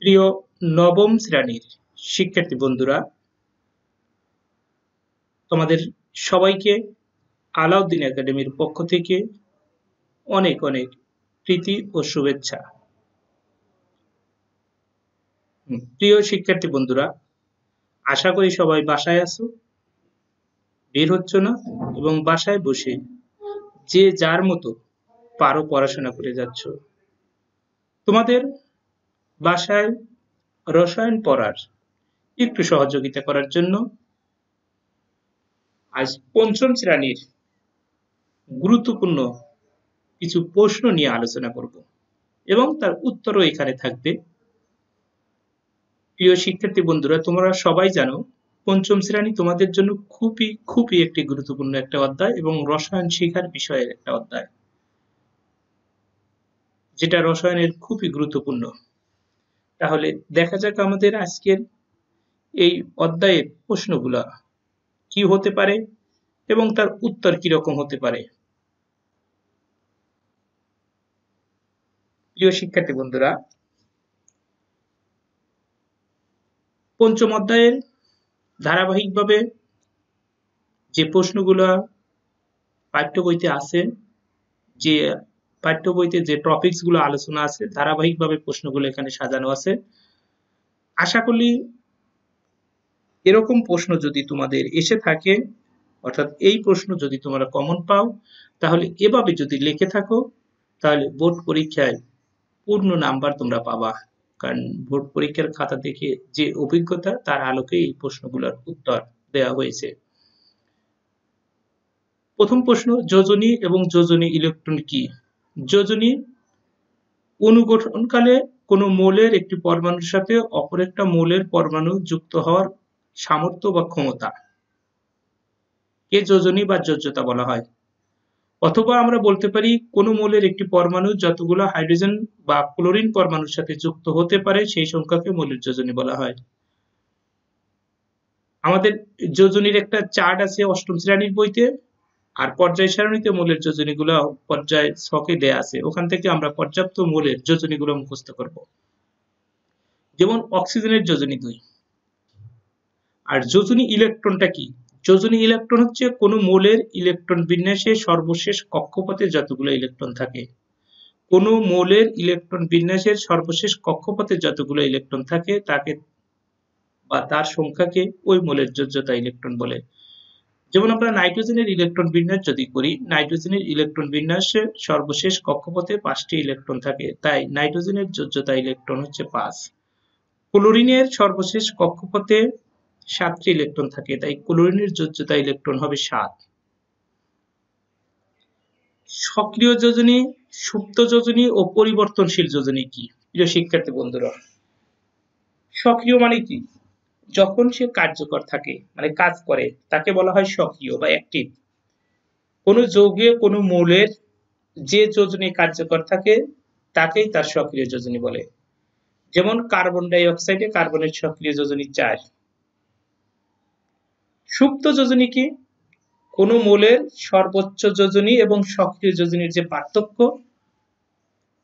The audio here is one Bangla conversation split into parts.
প্রিয় নবম শ্রেণীর শিক্ষার্থী বন্ধুরা তোমাদের সবাইকে আলাউদ্দিন একাডেমির পক্ষ থেকে অনেক অনেক প্রীতি ও শুভেচ্ছা প্রিয় শিক্ষার্থী বন্ধুরা আশা করি সবাই বাসায় আছো বের হচ্ছ না এবং বাসায় বসে যে যার মতো পারো পড়াশোনা করে যাচ্ছ তোমাদের বাসায় রসায়ন পড়ার একটু সহযোগিতা করার জন্য আজ পঞ্চম শ্রেণীর গুরুত্বপূর্ণ কিছু প্রশ্ন নিয়ে আলোচনা করব এবং তার উত্তরও এখানে থাকবে প্রিয় শিক্ষার্থী বন্ধুরা তোমরা সবাই জানো পঞ্চম শ্রেণী তোমাদের জন্য খুবই খুবই একটি গুরুত্বপূর্ণ একটা অধ্যায় এবং রসায়ন শিখার বিষয়ের একটা অধ্যায় যেটা রসায়নের খুবই গুরুত্বপূর্ণ তাহলে দেখা যাক আমাদের আজকের এই অধ্যায়ের প্রশ্নগুলা কি হতে পারে এবং তার উত্তর কিরকম হতে পারে প্রিয় শিক্ষার্থী বন্ধুরা পঞ্চম অধ্যায়ের ধারাবাহিকভাবে যে প্রশ্নগুলা পাঠ্য বইতে আছে যে পাঠ্য বইতে যে গুলো আলোচনা আছে ধারাবাহিকভাবে প্রশ্নগুলো এখানে সাজানো আছে আশা করি এরকম প্রশ্ন যদি তোমাদের এসে থাকে অর্থাৎ এই প্রশ্ন যদি তোমরা কমন পাও তাহলে এভাবে যদি লিখে থাকো তাহলে বোর্ড পরীক্ষায় পূর্ণ নাম্বার তোমরা পাবা কারণ বোর্ড পরীক্ষার খাতা থেকে যে অভিজ্ঞতা তার আলোকে এই প্রশ্নগুলোর উত্তর দেওয়া হয়েছে প্রথম প্রশ্ন যোজনী এবং যোজনী ইলেকট্রন কি যোজনী অনুগঠনকালে কোনো মৌলের একটি পরমাণুর সাথে অপর একটা মৌলের পরমাণু যুক্ত হওয়ার সামর্থ্য বা ক্ষমতা কে যোজনী বা যোজ্যতা বলা হয় অথবা আমরা বলতে পারি কোনো মৌলের একটি পরমাণু যতগুলো হাইড্রোজেন বা ক্লোরিন পরমাণুর সাথে যুক্ত হতে পারে সেই সংখ্যাকে মৌলের যোজনী বলা হয় আমাদের যোজনীর একটা চার্ট আছে অষ্টম শ্রেণীর বইতে আর পর্যায় সারণীতে মূলের যোজনীগুলো পর্যায় ছকে দেয়া আছে ওখান থেকে আমরা পর্যাপ্ত মূলের যোজনীগুলো মুখস্ত করব যেমন অক্সিজেনের যোজনী দুই আর যোজনী ইলেকট্রনটা কি যোজনী ইলেকট্রন হচ্ছে কোনো মৌলের ইলেকট্রন বিন্যাসে সর্বশেষ কক্ষপথে যতগুলো ইলেকট্রন থাকে কোনো মৌলের ইলেকট্রন বিন্যাসের সর্বশেষ কক্ষপথে যতগুলো ইলেকট্রন থাকে তাকে বা তার সংখ্যাকে ওই মৌলের যোজ্যতা ইলেকট্রন বলে যেমন আমরা নাইট্রোজেনের ইলেকট্রন বিন্যাস যদি করি নাইট্রোজেনের ইলেকট্রন বিন্যাসে সর্বশেষ কক্ষপথে পাঁচটি ইলেকট্রন থাকে তাই নাইট্রোজেনের যোজ্যতা ইলেকট্রন হচ্ছে পাঁচ ক্লোরিনের সর্বশেষ কক্ষপথে সাতটি ইলেকট্রন থাকে তাই ক্লোরিনের যোজ্যতা ইলেকট্রন হবে সাত সক্রিয় যোজনী সুপ্ত যোজনী ও পরিবর্তনশীল যোজনী কি প্রিয় শিক্ষার্থী বন্ধুরা সক্রিয় মানে কি যখন সে কার্যকর থাকে মানে কাজ করে তাকে বলা হয় সক্রিয় বা অ্যাক্টিভ কোন যৌগে কোন মৌলের যে যোজনী কার্যকর থাকে তাকেই তার সক্রিয় যোজনী বলে যেমন কার্বন ডাই অক্সাইডে কার্বনের সক্রিয় যোজনী চার সুপ্ত যোজনী কি কোন মৌলের সর্বোচ্চ যোজনী এবং সক্রিয় যোজনীর যে পার্থক্য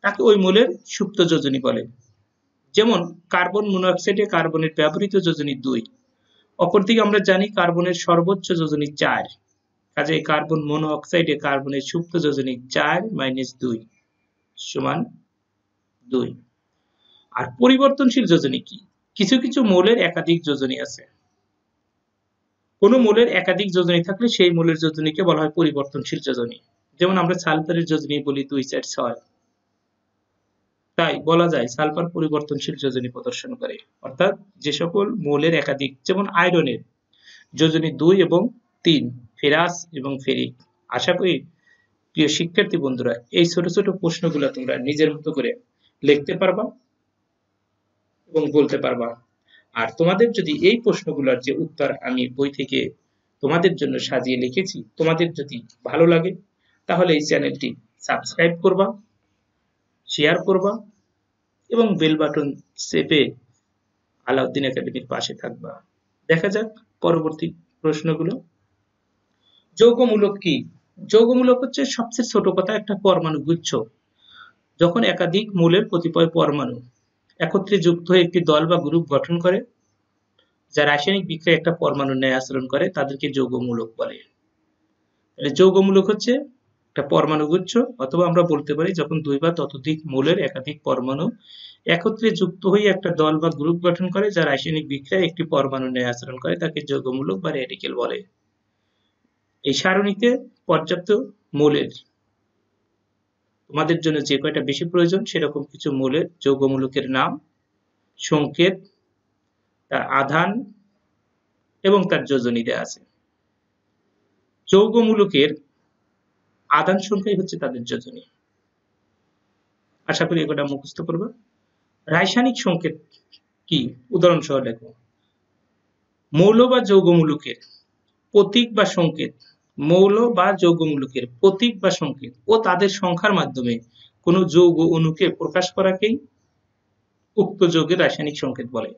তাকে ওই মূলের সুপ্ত যোজনী বলে যেমন কার্বন মনোঅক্সাইডে কার্বনের ব্যবহৃত যোজনী দুই অপরদিকে আমরা জানি কার্বনের সর্বোচ্চ যোজনী চার কাজে কার্বন মনোঅক্সাইডে কার্বনের সুপ্ত যোজনী চার মাইনাস দুই সমান দুই আর পরিবর্তনশীল যোজনী কি কিছু কিছু মৌলের একাধিক যোজনী আছে কোনো মৌলের একাধিক যোজনী থাকলে সেই মৌলের যোজনীকে বলা হয় পরিবর্তনশীল যোজনী যেমন আমরা সালফারের যোজনী বলি দুই চার ছয় তাই বলা যায় সালফার পরিবর্তনশীল যোজনী প্রদর্শন করে অর্থাৎ যে সকল মৌলের একাধিক যেমন আয়রনের যোজনী দুই এবং তিন ফেরাস এবং ফেরিক আশা করি প্রিয় শিক্ষার্থী বন্ধুরা এই ছোট ছোট প্রশ্নগুলো তোমরা নিজের মতো করে লিখতে পারবা এবং বলতে পারবা আর তোমাদের যদি এই প্রশ্নগুলোর যে উত্তর আমি বই থেকে তোমাদের জন্য সাজিয়ে লিখেছি তোমাদের যদি ভালো লাগে তাহলে এই চ্যানেলটি সাবস্ক্রাইব করবা শেয়ার করবা এবং বেল বাটন চেপে আলাউদ্দিন একাডেমির পাশে থাকবা দেখা যাক পরবর্তী প্রশ্নগুলো যৌগমূলক কি যৌগমূলক হচ্ছে সবচেয়ে ছোট কথা একটা পরমাণু গুচ্ছ যখন একাধিক মূলের কতিপয় পরমাণু একত্রে যুক্ত হয়ে একটি দল বা গ্রুপ গঠন করে যা রাসায়নিক বিক্রিয়া একটা পরমাণু ন্যায় আচরণ করে তাদেরকে যৌগমূলক বলে যৌগমূলক হচ্ছে একটা পরমাণুগুচ্ছ অথবা আমরা বলতে পারি যখন দুই বা ততোধিক মৌলের একাধিক পরমাণু একত্রে যুক্ত হয়ে একটা দল বা গ্রুপ গঠন করে যা রাসায়নিক বিক্রিয়ায় একটি পরমাণু নিয়ে আচরণ করে তাকে যৌগমূলক বা রেডিকেল বলে এই সারণীতে পর্যাপ্ত মৌলের তোমাদের জন্য যে কয়টা বেশি প্রয়োজন সেরকম কিছু মৌলের যৌগমূলকের নাম সংকেত তার আধান এবং তার যোজনী দেওয়া আছে যৌগমূলকের আদান সংখ্যাই হচ্ছে তাদের যোজনী আশা করি এগুলা মুখস্থ করবে রাসায়নিক সংকেত কি উদাহরণ সহ দেখো মৌল বা যৌগমূলকের প্রতীক বা সংকেত মৌল বা যৌগমূলকের প্রতীক বা সংকেত ও তাদের সংখ্যার মাধ্যমে কোনো যৌগ অণুকে প্রকাশ করাকেই উক্ত যৌগের রাসায়নিক সংকেত বলে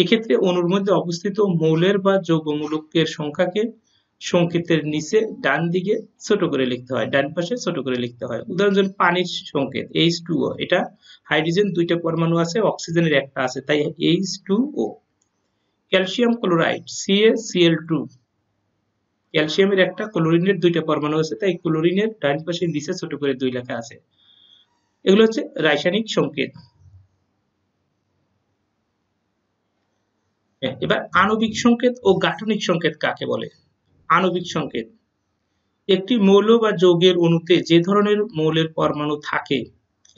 এক্ষেত্রে অণুর মধ্যে অবস্থিত মৌলের বা যৌগমূলকের সংখ্যাকে সংকেতের নিচে ডান দিকে ছোট করে লিখতে হয় ডান পাশে ছোট করে লিখতে হয় উদাহরণ পানির সংকেত এইচ টু ও এটা হাইড্রোজেন দুইটা পরমাণু আছে অক্সিজেনের একটা আছে তাই H two O calcium chloride CA CL two ক্যালসিয়ামের একটা ক্লোরিনের দুইটা পরমাণু আছে তাই ক্লোরিনের ডান পাশে নিচে ছোট করে দুই লেখা আছে এগুলো হচ্ছে রাসায়নিক সংকেত হ্যাঁ, এবার আণবিক সংকেত ও গাঠনিক সংকেত কাকে বলে আণবিক সংকেত একটি মৌল বা যৌগের অণুতে যে ধরনের মৌলের পরমাণু থাকে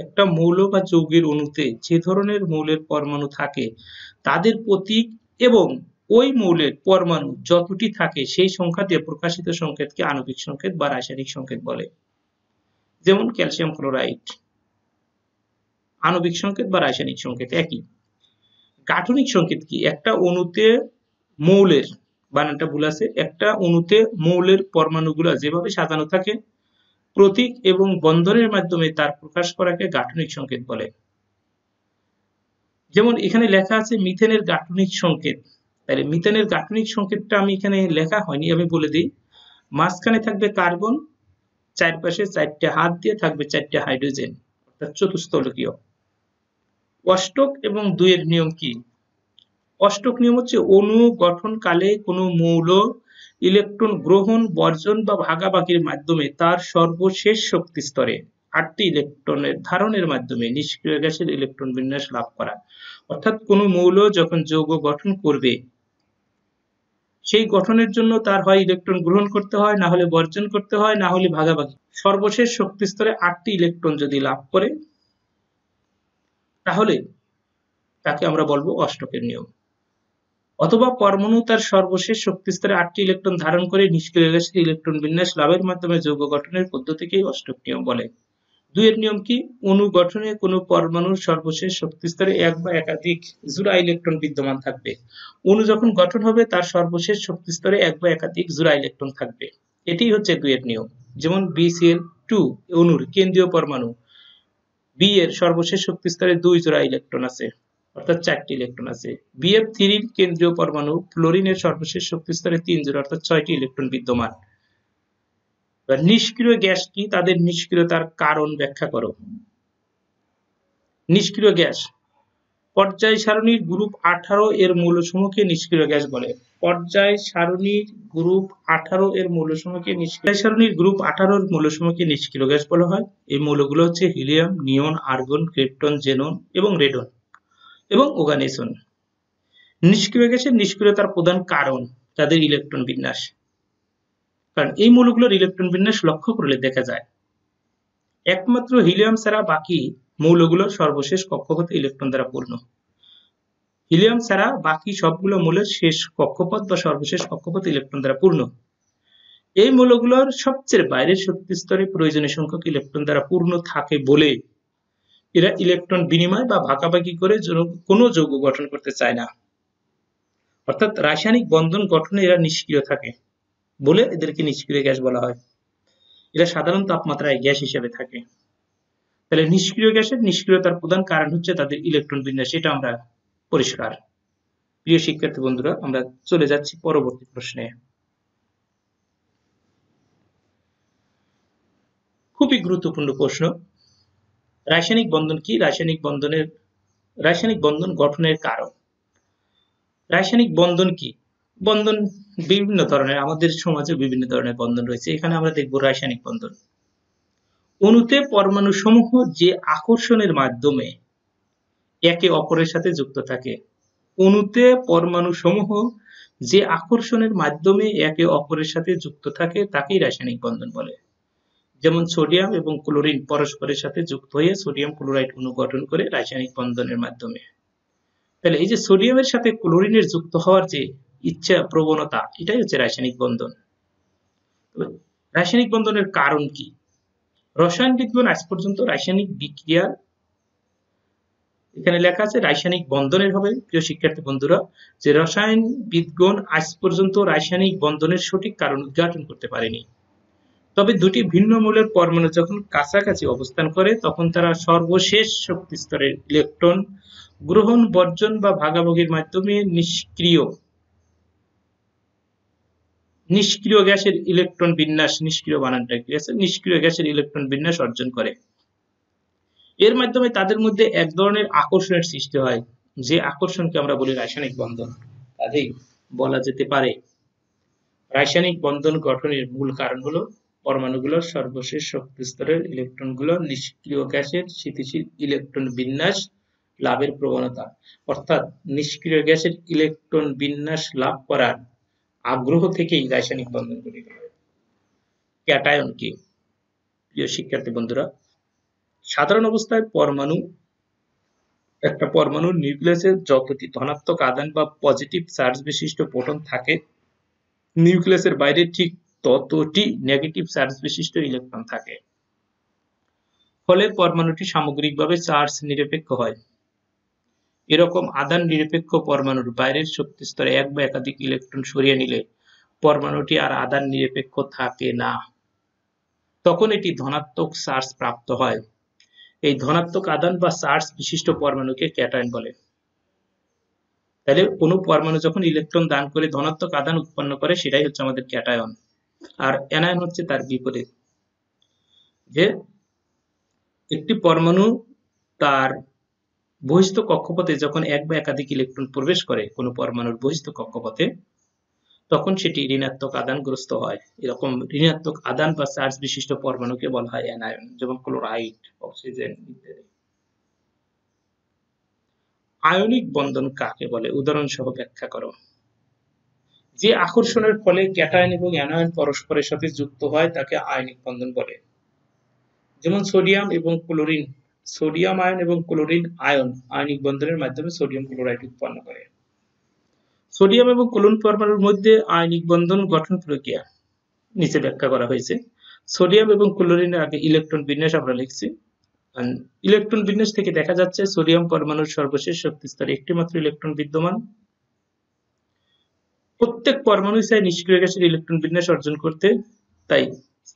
একটা মৌল বা যৌগের অণুতে যে ধরনের মৌলের পরমাণু থাকে তাদের প্রতীক এবং ওই মৌলের পরমাণু যতটি থাকে সেই সংখ্যা দিয়ে প্রকাশিত সংকেতকে আণবিক সংকেত বা রাসায়নিক সংকেত বলে যেমন ক্যালসিয়াম ক্লোরাইড আণবিক সংকেত বা রাসায়নিক সংকেত একই গাঠনিক সংকেত কি একটা অণুতে মৌলের বানানটা ভুল আছে একটা অণুতে মৌলের পরমাণুগুলো যেভাবে সাজানো থাকে প্রতীক এবং বন্ধনের মাধ্যমে তার প্রকাশ করাকে গাঠনিক সংকেত বলে যেমন এখানে লেখা আছে মিথেনের গাঠনিক সংকেত তাহলে মিথেনের গাঠনিক সংকেতটা আমি এখানে লেখা হয়নি আমি বলে দিই মাঝখানে থাকবে কার্বন চারপাশে চারটে হাত দিয়ে থাকবে চারটে হাইড্রোজেন অর্থাৎ চতুস্থলকীয় অষ্টক এবং দুইয়ের নিয়ম কি অষ্টক নিয়ম হচ্ছে অণু কালে কোনো মৌল ইলেকট্রন গ্রহণ বর্জন বা ভাগাভাগির মাধ্যমে তার সর্বশেষ শক্তি স্তরে আটটি ইলেকট্রনের ধারণের মাধ্যমে নিষ্ক্রিয় গ্যাসের ইলেকট্রন বিন্যাস লাভ করা অর্থাৎ কোনো মৌল যখন যৌগ গঠন করবে সেই গঠনের জন্য তার হয় ইলেকট্রন গ্রহণ করতে হয় না হলে বর্জন করতে হয় না হলে ভাগাভাগি সর্বশেষ শক্তি স্তরে আটটি ইলেকট্রন যদি লাভ করে তাহলে তাকে আমরা বলবো অষ্টকের নিয়ম অথবা পরমাণু তার সর্বশেষ শক্তি স্তরে আটটি ইলেকট্রন ধারণ করে নিষ্ক্রিয় গ্যাসের ইলেকট্রন বিন্যাস লাভের মাধ্যমে যৌগ গঠনের পদ্ধতিকে অষ্টক নিয়ম বলে দুইয়ের নিয়ম কি অনু গঠনে কোনো পরমাণুর সর্বশেষ শক্তি স্তরে এক বা একাধিক জোড়া ইলেকট্রন বিদ্যমান থাকবে অনু যখন গঠন হবে তার সর্বশেষ শক্তি স্তরে এক বা একাধিক জোড়া ইলেকট্রন থাকবে এটি হচ্ছে দুইয়ের নিয়ম যেমন বিসিএল টু অনুর কেন্দ্রীয় পরমাণু বি এর সর্বশেষ শক্তি স্তরে দুই জোড়া ইলেকট্রন আছে অর্থাৎ চারটি ইলেকট্রন আছে বিএফ থ্রির কেন্দ্রীয় পরমাণু ফ্লোরিনের সর্বশেষ শক্তি স্তরে তিন জোড় অর্থাৎ ছয়টি ইলেকট্রন বিদ্যমান নিষ্ক্রিয় গ্যাস কি তাদের নিষ্ক্রিয়তার কারণ ব্যাখ্যা করো নিষ্ক্রিয় গ্যাস পর্যায় সারণীর গ্রুপ আঠারো এর মৌলসমূহকে নিষ্ক্রিয় গ্যাস বলে পর্যায় সারণীর গ্রুপ আঠারো এর মৌলসমূহকে নিষ্ক্রিয় সারণীর গ্রুপ আঠারোর মৌলসমূহকে নিষ্ক্রিয় গ্যাস বলা হয় এই মৌলগুলো হচ্ছে helium neon argon krypton xenon এবং রেডন এবং ওগানেশন নিষ্ক্রিয় গ্যাসের নিষ্ক্রিয়তার প্রধান কারণ তাদের ইলেকট্রন বিন্যাস কারণ এই মৌলগুলোর ইলেকট্রন বিন্যাস লক্ষ্য করলে দেখা যায় একমাত্র হিলিয়াম ছাড়া বাকি মৌলগুলো সর্বশেষ কক্ষপথ ইলেকট্রন দ্বারা পূর্ণ হিলিয়াম ছাড়া বাকি সবগুলো মৌলের শেষ কক্ষপথ বা সর্বশেষ কক্ষপথ ইলেকট্রন দ্বারা পূর্ণ এই মৌলগুলোর সবচেয়ে বাইরের শক্তি স্তরে প্রয়োজনীয় সংখ্যক ইলেকট্রন দ্বারা পূর্ণ থাকে বলে এরা ইলেকট্রন বিনিময় বা ভাগাভাগি করে কোনো যৌগ গঠন করতে চায় না অর্থাৎ রাসায়নিক বন্ধন গঠনে এরা নিষ্ক্রিয় থাকে বলে এদেরকে নিষ্ক্রিয় গ্যাস বলা হয় এরা সাধারণ তাপমাত্রায় গ্যাস হিসেবে থাকে তাহলে নিষ্ক্রিয় গ্যাসের নিষ্ক্রিয়তার প্রধান কারণ হচ্ছে তাদের ইলেকট্রন বিন্যাস এটা আমরা পরিষ্কার প্রিয় শিক্ষার্থী বন্ধুরা আমরা চলে যাচ্ছি পরবর্তী প্রশ্নে খুবই গুরুত্বপূর্ণ প্রশ্ন রাসায়নিক বন্ধন কি রাসায়নিক বন্ধনের রাসায়নিক বন্ধন গঠনের কারণ রাসায়নিক বন্ধন কি বন্ধন বিভিন্ন ধরনের আমাদের সমাজে বিভিন্ন ধরনের বন্ধন রয়েছে এখানে আমরা দেখব রাসায়নিক বন্ধন অণুতে পরমাণু সমূহ যে আকর্ষণের মাধ্যমে একে অপরের সাথে যুক্ত থাকে অণুতে পরমাণু সমূহ যে আকর্ষণের মাধ্যমে একে অপরের সাথে যুক্ত থাকে তাকেই রাসায়নিক বন্ধন বলে যেমন সোডিয়াম এবং ক্লোরিন পরস্পরের সাথে যুক্ত হয়ে সোডিয়াম ক্লোরাইড অণু গঠন করে রাসায়নিক বন্ধনের মাধ্যমে তাহলে এই যে সোডিয়ামের সাথে ক্লোরিনের যুক্ত হওয়ার যে ইচ্ছা প্রবণতা এটাই হচ্ছে রাসায়নিক বন্ধন রাসায়নিক বন্ধনের কারণ কি রসায়ন বিজ্ঞান আজ পর্যন্ত রাসায়নিক বিক্রিয়ার এখানে লেখা আছে রাসায়নিক বন্ধনের হবে প্রিয় শিক্ষার্থী বন্ধুরা যে রসায়ন বিজ্ঞান আজ পর্যন্ত রাসায়নিক বন্ধনের সঠিক কারণ উদ্ঘাটন করতে পারেনি তবে দুটি ভিন্ন মূলের পরমাণু যখন কাছাকাছি অবস্থান করে তখন তারা সর্বশেষ শক্তি স্তরে ইলেকট্রন গ্রহণ বর্জন বা ভাগাভাগির মাধ্যমে নিষ্ক্রিয় নিষ্ক্রিয় গ্যাসের ইলেকট্রন বিন্যাস নিষ্ক্রিয় বানানটা কি আছে নিষ্ক্রিয় গ্যাসের ইলেকট্রন বিন্যাস অর্জন করে এর মাধ্যমে তাদের মধ্যে এক ধরনের আকর্ষণের সৃষ্টি হয় যে আকর্ষণকে আমরা বলি রাসায়নিক বন্ধন কাজেই বলা যেতে পারে রাসায়নিক বন্ধন গঠনের মূল কারণ হলো পরমাণুগুলোর সর্বশেষ শক্তি স্তরের ইলেকট্রনগুলো নিষ্ক্রিয় গ্যাসের স্থিতিশীল ইলেকট্রন বিন্যাস লাভের প্রবণতা অর্থাৎ নিষ্ক্রিয় গ্যাসের ইলেকট্রন বিন্যাস লাভ করার আগ্রহ থেকেই রাসায়নিক বন্ধন গঠিত হয় ক্যাটায়ন কি প্রিয় শিক্ষার্থী বন্ধুরা সাধারণ অবস্থায় পরমাণু একটা পরমাণু নিউক্লিয়াসে যতটি ধনাত্মক আদান বা পজিটিভ চার্জ বিশিষ্ট প্রোটন থাকে নিউক্লিয়াসের বাইরে ঠিক ততটি নেগেটিভ চার্জ বিশিষ্ট ইলেকট্রন থাকে ফলে পরমাণুটি সামগ্রিকভাবে চার্জ নিরপেক্ষ হয় এরকম আদান নিরপেক্ষ পরমাণুর বাইরের শক্তি স্তরে এক বা একাধিক ইলেকট্রন সরিয়ে নিলে পরমাণুটি আর আদান নিরপেক্ষ থাকে না তখন এটি ধনাত্মক চার্জ প্রাপ্ত হয় এই ধনাত্মক আদান বা চার্জ বিশিষ্ট পরমাণুকে ক্যাটায়ন বলে তাহলে কোনো পরমাণু যখন ইলেকট্রন দান করে ধনাত্মক আদান উৎপন্ন করে সেটাই হচ্ছে আমাদের ক্যাটায়ন আর অ্যানায়ন হচ্ছে তার বিপরীত যে একটি পরমাণু তার বহিষ্ঠ কক্ষপথে যখন এক বা একাধিক ইলেকট্রন প্রবেশ করে কোনো পরমাণুর বহিষ্ঠ কক্ষপথে তখন সেটি ঋণাত্মক আদানগ্রস্ত হয় এরকম ঋণাত্মক আদান বা চার্জ বিশিষ্ট পরমাণুকে বলা হয় অ্যানায়ন যেমন ক্লোরাইড অক্সিজেন ইত্যাদি আয়নিক বন্ধন কাকে বলে উদাহরণ সহ ব্যাখ্যা করো যে আকর্ষণের ফলে ক্যাটায়ন এবং অ্যানায়ন পরস্পরের সাথে যুক্ত হয় তাকে আয়নিক বন্ধন বলে যেমন সোডিয়াম এবং ক্লোরিন সোডিয়াম আয়ন এবং ক্লোরিন আয়ন আয়নিক বন্ধনের মাধ্যমে সোডিয়াম ক্লোরাইড উৎপন্ন করে সোডিয়াম এবং ক্লোরিন পরমাণুর মধ্যে আয়নিক বন্ধন গঠন প্রক্রিয়া নিচে ব্যাখ্যা করা হয়েছে সোডিয়াম এবং ক্লোরিনের আগে ইলেকট্রন বিন্যাস আমরা লিখছি ইলেকট্রন বিন্যাস থেকে দেখা যাচ্ছে সোডিয়াম পরমাণুর সর্বশেষ শক্তিস্তরে একটি মাত্র ইলেকট্রন বিদ্যমান প্রত্যেক পরমাণু চাই নিষ্ক্রিয় গ্যাসের ইলেকট্রন বিন্যাস অর্জন করতে তাই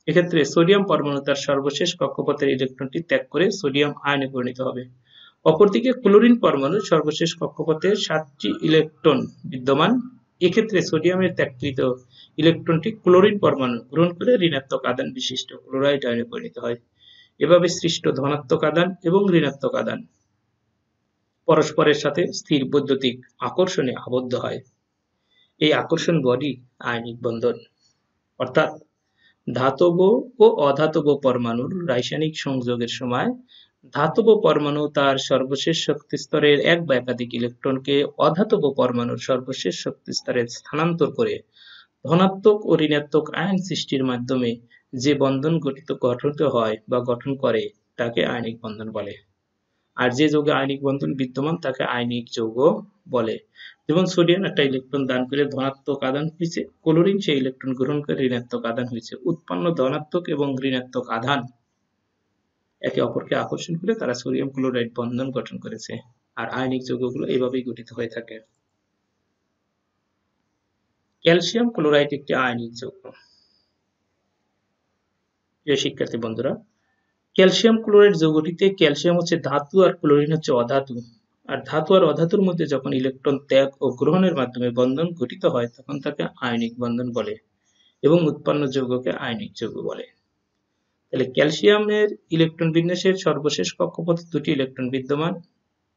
এক্ষেত্রে সোডিয়াম পরমাণু তার সর্বশেষ কক্ষপথের ইলেকট্রনটি ত্যাগ করে সোডিয়াম আয়নে পরিণত হবে অপরদিকে ক্লোরিন পরমাণু সর্বশেষ কক্ষপথে সাতটি ইলেকট্রন বিদ্যমান এক্ষেত্রে সোডিয়ামের ত্যাগকৃত ইলেকট্রনটি ক্লোরিন পরমাণু গ্রহণ করে ঋণাত্মক আদান বিশিষ্ট ক্লোরাইড আয়নে পরিণত হয় এভাবে সৃষ্ট ধনাত্মক আদান এবং ঋণাত্মক আদান পরস্পরের সাথে স্থির বৈদ্যুতিক আকর্ষণে আবদ্ধ হয় এই আকর্ষণ বডি আয়নিক বন্ধন অর্থাৎ ধাতব ও অধাতব পরমাণুর রাসায়নিক সংযোগের সময় ধাতব পরমাণু তার সর্বশেষ শক্তি স্তরের এক বা একাধিক ইলেকট্রনকে অধাতব পরমাণুর সর্বশেষ শক্তি স্তরে স্থানান্তর করে ধনাত্মক ও ঋণাত্মক আয়ন সৃষ্টির মাধ্যমে যে বন্ধন গঠিত গঠিত হয় বা গঠন করে তাকে আয়নিক বন্ধন বলে আর যে যৌগে আয়নিক বন্ধন বিদ্যমান তাকে আয়নিক যৌগ বলে যেমন সোডিয়াম একটা ইলেকট্রন দান করে ধনাত্মক আধান হয়েছে ক্লোরিন সেই ইলেকট্রন গ্রহণ করে ঋণাত্মক আধান হয়েছে উৎপন্ন ধনাত্মক এবং ঋণাত্মক আধান একে অপরকে আকর্ষণ করে তারা সোডিয়াম ক্লোরাইড বন্ধন গঠন করেছে আর আয়নিক যৌগগুলো এইভাবেই গঠিত হয়ে থাকে ক্যালসিয়াম ক্লোরাইড একটি আয়নিক যৌগ প্রিয় শিক্ষার্থী বন্ধুরা ক্যালসিয়াম ক্লোরাইড যৌগটিতে ক্যালসিয়াম হচ্ছে ধাতু আর ক্লোরিন হচ্ছে অধাতু আর ধাতু আর অধাতুর মধ্যে যখন ইলেকট্রন ত্যাগ ও গ্রহণের মাধ্যমে বন্ধন গঠিত হয় তখন তাকে আয়নিক বন্ধন বলে এবং উৎপন্ন যৌগকে আয়নিক যৌগ বলে তাহলে ক্যালসিয়ামের ইলেকট্রন বিন্যাসের সর্বশেষ কক্ষপথে দুটি ইলেকট্রন বিদ্যমান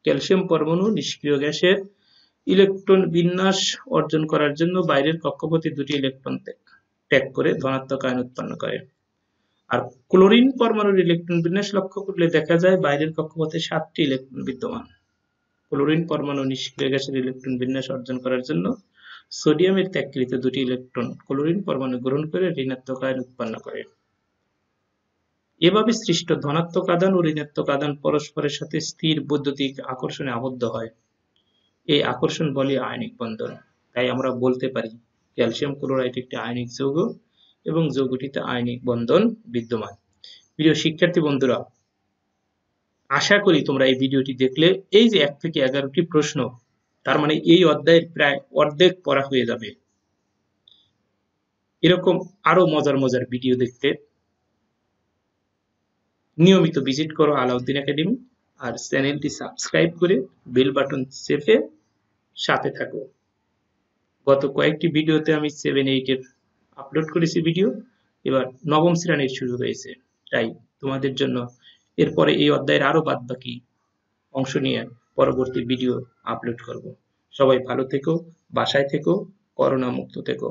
ক্যালসিয়াম পরমাণু নিষ্ক্রিয় গ্যাসের ইলেকট্রন বিন্যাস অর্জন করার জন্য বাইরের কক্ষপথে দুটি ইলেকট্রন ত্যাগ করে ধনাত্মক আয়ন উৎপন্ন করে আর ক্লোরিন পরমাণুর ইলেকট্রন বিন্যাস লক্ষ্য করলে দেখা যায় বাইরের কক্ষপথে সাতটি ইলেকট্রন বিদ্যমান ক্লোরিন পরমাণু নিষ্ক্রিয় গ্যাসের ইলেকট্রন বিন্যাস অর্জন করার জন্য সোডিয়ামের ত্যাগকৃত দুটি ইলেকট্রন ক্লোরিন পরমাণু গ্রহণ করে ঋণাত্মক আয়ন উৎপন্ন করে এভাবে সৃষ্ট ধনাত্মক আদান ও ঋণাত্মক আদান পরস্পরের সাথে স্থির বৈদ্যুতিক আকর্ষণে আবদ্ধ হয় এই আকর্ষণ বলে আয়নিক বন্ধন তাই আমরা বলতে পারি ক্যালসিয়াম ক্লোরাইড একটি আয়নিক যৌগ এবং যৌগটিতে আয়নিক বন্ধন বিদ্যমান প্রিয় শিক্ষার্থী বন্ধুরা আশা করি তোমরা এই ভিডিওটি দেখলে এই যে এক থেকে এগারোটি প্রশ্ন তার মানে এই অধ্যায়ের প্রায় অর্ধেক পড়া হয়ে যাবে এরকম আরো মজার মজার ভিডিও দেখতে নিয়মিত ভিজিট করো আলাউদ্দিন একাডেমি আর চ্যানেলটি সাবস্ক্রাইব করে বেল বাটন চেপে সাথে থাকো গত কয়েকটি ভিডিওতে আমি সেভেন এইটের আপলোড করেছি ভিডিও এবার নবম শ্রেণীর শুরু হয়েছে তাই তোমাদের জন্য এরপরে এই অধ্যায়ের আরো বাদ বাকি অংশ নিয়ে পরবর্তী ভিডিও আপলোড করব সবাই ভালো থেকো বাসায় থেকো করোনা মুক্ত থেকো